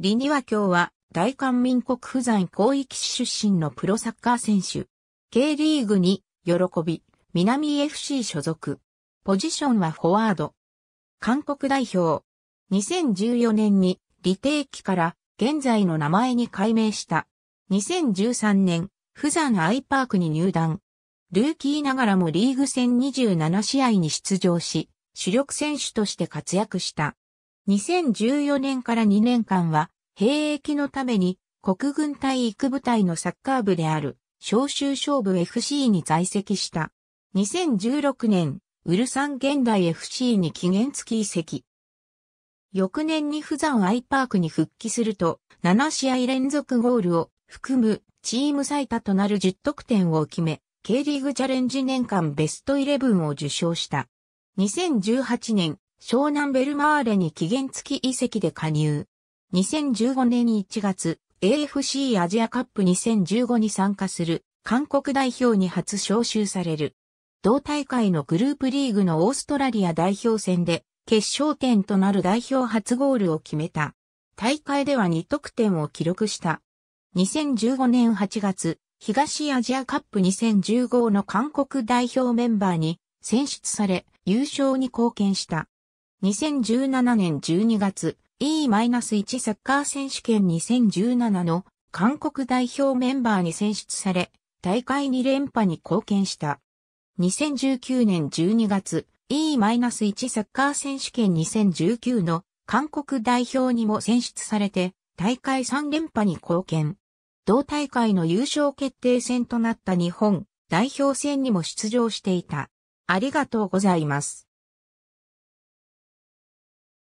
リニワ日は大韓民国富山広域市出身のプロサッカー選手。K リーグに喜び、南 FC 所属。ポジションはフォワード。韓国代表。2014年に李定期から現在の名前に改名した。2013年、富山アイパークに入団。ルーキーながらもリーグ戦27試合に出場し、主力選手として活躍した。2014年から2年間は、兵役のために国軍体育部隊のサッカー部である招集勝負 FC に在籍した。2016年、ウルサン現代 FC に期限付き移籍。翌年に普山アイパークに復帰すると、7試合連続ゴールを含むチーム最多となる10得点を決め、K リーグチャレンジ年間ベスト11を受賞した。2018年、湘南ベルマーレに期限付き移籍で加入。2015年1月、AFC アジアカップ2015に参加する韓国代表に初招集される。同大会のグループリーグのオーストラリア代表戦で決勝点となる代表初ゴールを決めた。大会では2得点を記録した。2015年8月、東アジアカップ2015の韓国代表メンバーに選出され優勝に貢献した。2017年12月 E-1 サッカー選手権2017の韓国代表メンバーに選出され、大会2連覇に貢献した。2019年12月 E-1 サッカー選手権2019の韓国代表にも選出されて、大会3連覇に貢献。同大会の優勝決定戦となった日本代表戦にも出場していた。ありがとうございます。